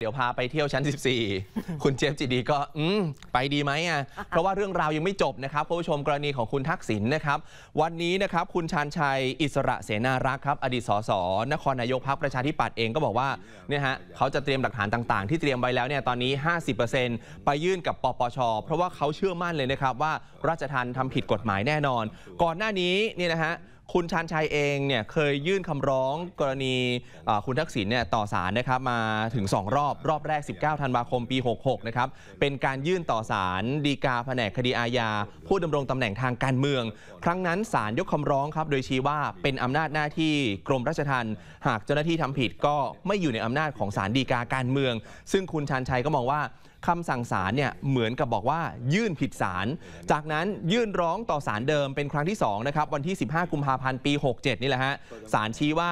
เดี๋ยวพาไปเที่ยวชั้น 14 คุณเจฟจีดีก็ อืมไปดีไหมอ่ะ เพราะว่าเรื่องราวยังไม่จบนะครับ ผู้ชมกรณีของคุณทักษิณนะครับ วันนี้นะครับ คุณชานชัยอิสระเสนารักษครับ อดีตสสนครนายกพักประชาธิปัตย์เองก็บอกว่าเนี่ยฮะเขาจะเตรียมหลักฐานต่างๆ ที่เตรียมไว้แล้วเนี่ยตอนนี้ 50%ไปยื่นกับปปช เพราะว่าเขาเชื่อมั่นเลยนะครับ ว่าราชทันทำผิดกฎหมายแน่นอน ก่อนหน้านี้เนี่ยนะฮะคุณชานชัยเองเนี่ยเคยยื่นคำร้องกรณีคุณทักษิณเนี่ยต่อศาลนะครับ มาถึง 2 รอบ รอบแรก 19ธันวาคม ปี 66 นะครับ เป็นการยื่นต่อศาลดีกาแผนก คดีอาญาผู้ดำรงตำแหน่งทางการเมือง ครั้งนั้นศาลยกคำร้องครับ โดยชี้ว่าเป็นอำนาจหน้าที่กรมราชทัณฑ์หากเจ้าหน้าที่ทำผิดก็ไม่อยู่ในอำนาจของศาลดีกาการเมือง ซึ่งคุณชานชัยก็มองว่าคำสั่งศาลเนี่ยเหมือนกับบอกว่ายื่นผิดศาลจากนั้นยื่นร้องต่อศาลเดิมเป็นครั้งที่ 2 นะครับ วันที่ 15 กุมภาพันธ์ปี 67 นี่แหละฮะศาลชี้ว่า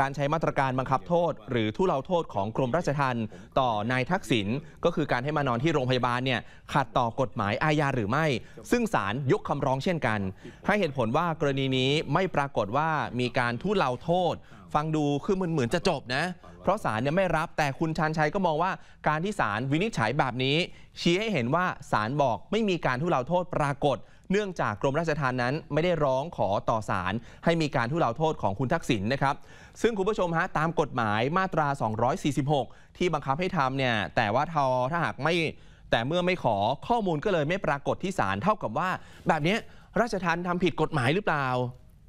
การใช้มาตรการบังคับโทษหรือทุเลาโทษของกรมราชทัณฑ์ต่อนายทักษิณก็คือการให้มานอนที่โรงพยาบาลเนี่ยขัดต่อกฎหมายอาญาหรือไม่ ซึ่งศาลยกคำร้องเช่นกัน ให้เหตุผลว่ากรณีนี้ไม่ปรากฏว่ามีการทุเลาโทษ ฟังดูคือมันเหมือนจะจบนะ เพราะศาลเนี่ยไม่รับแต่คุณชันชัยก็มองว่าการที่ศาลวินิจฉัยแบบนี้ ชี้ให้เห็นว่าศาลบอกไม่มีการทุเลาโทษปรากฏเนื่องจากกรมราชทัณฑ์นั้นไม่ได้ร้องขอต่อศาลให้มีการทุเลาโทษของคุณทักษิณนนะครับ ซึ่งคุณผู้ชมฮะ ตามกฎหมายมาตรา 246 ที่บังคับให้ทำเนี่ย แต่ว่าทอถ้าหากไม่แต่เมื่อไม่ขอข้อมูลก็เลยไม่ปรากฏที่ศาลเท่ากับว่า แบบนี้ราชทัณฑ์ทำผิดกฎหมายหรือเปล่า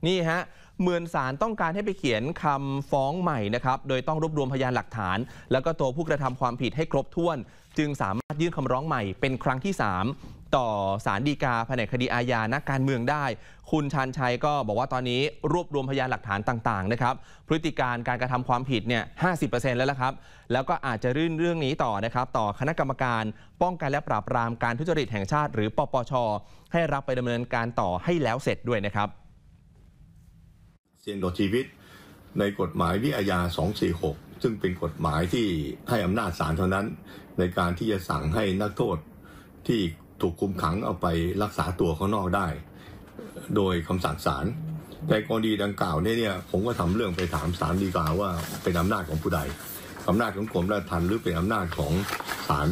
นี่ฮะเหมือนสารต้องการให้ไปเขียนคำฟ้องใหม่นะครับโดยต้องรวบรวมพยานหลักฐาน แล้วก็ตัวผู้กระทำความผิดให้ครบถ้วน จึงสามารถยื่นคำร้องใหม่เป็นครั้งที่ 3ต่อสารดีกาแผนกคดีอาญานักการเมืองได้ คุณชันชัยก็บอกว่าตอนนี้รวบรวมพยานหลักฐานต่างๆนะครับ พฤติการการกระทำความผิดเนี่ยห้แล้วละครับแล้วก็อาจจะรื่นเรื่องนี้ต่อนะครับ ต่อคณะกรรมการป้องกันและปราบปรามการทุจริตแห่งชาติ หรือ ปปชให้รับไปดำเนินการต่อให้แล้วเสร็จด้วยนะครับ เสี่ยงต่อชีวิตในกฎหมายวิอาญา246ซึ่งเป็นกฎหมายที่ให้อำนาจศาลเท่านั้น ในการที่จะสั่งให้นักโทษที่ถูกคุมขังเอาไปรักษาตัวข้างนอกได้ โดยคำสั่งศาลแต่กรณีดังกล่าวเนี่ยผมก็ทำเรื่องไปถามศาลฎีกาว่าเป็นอำนาจของผู้ใดอำนาจของกรมราชทัณฑ์หรือเป็นอำนาจของศาล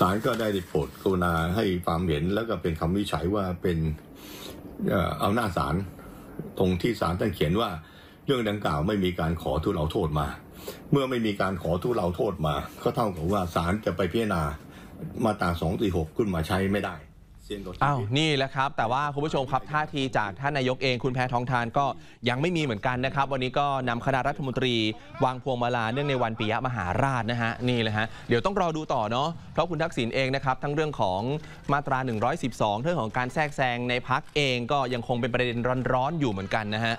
ศาลก็ได้โปรดกรุณาให้ความเห็น แล้วก็เป็นคำวิจัยว่าเป็นเอาหน้าศาลตรงที่ศาลท่านเขียนว่าเรื่องดังกล่าวไม่มีการขอทุเลาโทษมา เมื่อไม่มีการขอทุเลาโทษมาก็เท่ากับว่าศาลจะไปพิจารณามาตราสสองี่หกขึ้นมาใช้ไม่ได้อ้าว นี่แหละครับ แต่ว่าคุณผู้ชมครับท่าทีจากท่านนายกเอง คุณแพทองทานก็ยังไม่มีเหมือนกันนะครับ วันนี้ก็นำคณะรัฐมนตรีวางพวงมาลาเนื่องในวันปิยมหาราชนะฮะ นี่แหละฮะ เดี๋ยวต้องรอดูต่อเนาะ เพราะคุณทักษิณเองนะครับทั้งเรื่องของมาตรา 112 เรื่องของการแทรกแซงในพักเองก็ยังคงเป็นประเด็นร้อนๆอยู่เหมือนกันนะฮะ